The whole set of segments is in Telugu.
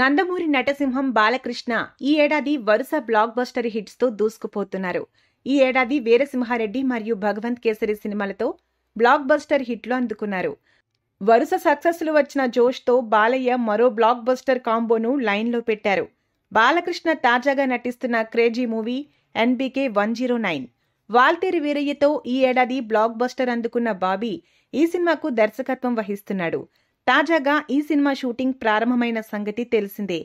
నందమూరి నటసింహం బాలకృష్ణ ఈ ఏడాది వరుస బ్లాక్ బస్టర్ హిట్స్తో దూసుకుపోతున్నారు ఈ ఏడాది వీరసింహారెడ్డి మరియు భగవంత్ కేసరి సినిమాలతో బ్లాక్ బస్టర్ హిట్లు అందుకున్నారు వరుస సక్సెస్లు వచ్చిన జోష్తో బాలయ్య మరో బ్లాక్ బస్టర్ కాంబోను లైన్లో పెట్టారు బాలకృష్ణ తాజాగా నటిస్తున్న crazy movie NBK one zero nine Waltair వీరయ్యతో ఈ ఏడాది బ్లాక్ బస్టర్ అందుకున్న బాబీ ఈ సినిమాకు దర్శకత్వం వహిస్తున్నాడు తాజాగా ఈ సినిమా షూటింగ్ ప్రారంభమైన సంగతి తెలిసిందే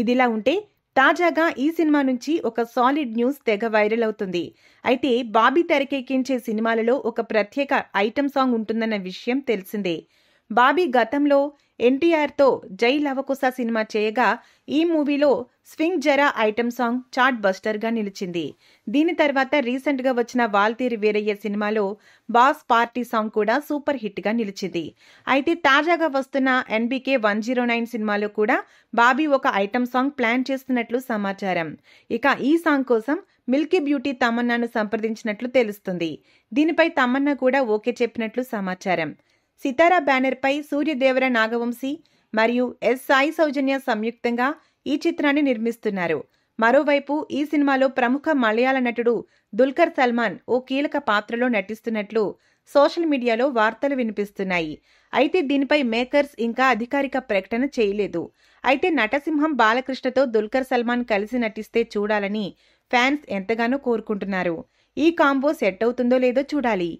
ఇదిలా ఉంటే తాజాగా ఈ సినిమా నుంచి ఒక సాలిడ్ న్యూస్ తెగ వైరల్ అవుతుంది అయితే బాబీ తెరకెక్కించే సినిమాలలో ఒక ప్రత్యేక ఐటమ్ సాంగ్ ఉంటుందన్న విషయం తెలిసిందే బాబీ గతంలో ఎన్టీఆర్తో జై లవకుశ సినిమా చేయగా ఈ మూవీలో స్వింగ్ జరా ఐటమ్ సాంగ్ చాట్ బస్టర్గా నిలిచింది దీని తర్వాత రీసెంట్గా వచ్చిన వాల్తీరి వీరయ్య సినిమాలో బాస్ పార్టీ సాంగ్ కూడా సూపర్ హిట్గా నిలిచింది అయితే తాజాగా వస్తున్న ఎన్బీకే వన్ జీరో నైన్ సినిమాలో కూడా బాబీ ఒక ఐటమ్ సాంగ్ ప్లాన్ చేస్తున్నట్లు సమాచారం ఇక ఈ సాంగ్ కోసం మిల్కీ బ్యూటీ తమన్నాను సంప్రదించినట్లు తెలుస్తుంది దీనిపై తమన్నా కూడా ఓకే చెప్పినట్లు సమాచారం సితారా బ్యానర్పై సూర్యదేవర నాగవంశీ మరియు ఎస్ సాయి సౌజన్య సంయుక్తంగా ఈ చిత్రాన్ని నిర్మిస్తున్నారు మరోవైపు ఈ సినిమాలో ప్రముఖ మలయాళ నటుడు దుల్కర్ సల్మాన్ ఓ కీలక పాత్రలో నటిస్తున్నట్లు సోషల్ మీడియాలో వార్తలు వినిపిస్తున్నాయి అయితే దీనిపై మేకర్స్ ఇంకా అధికారిక ప్రకటన చేయలేదు అయితే నటసింహం బాలకృష్ణతో దుల్కర్ సల్మాన్ కలిసి నటిస్తే చూడాలని ఫ్యాన్స్ ఎంతగానో కోరుకుంటున్నారు ఈ కాంబో సెట్ అవుతుందో లేదో చూడాలి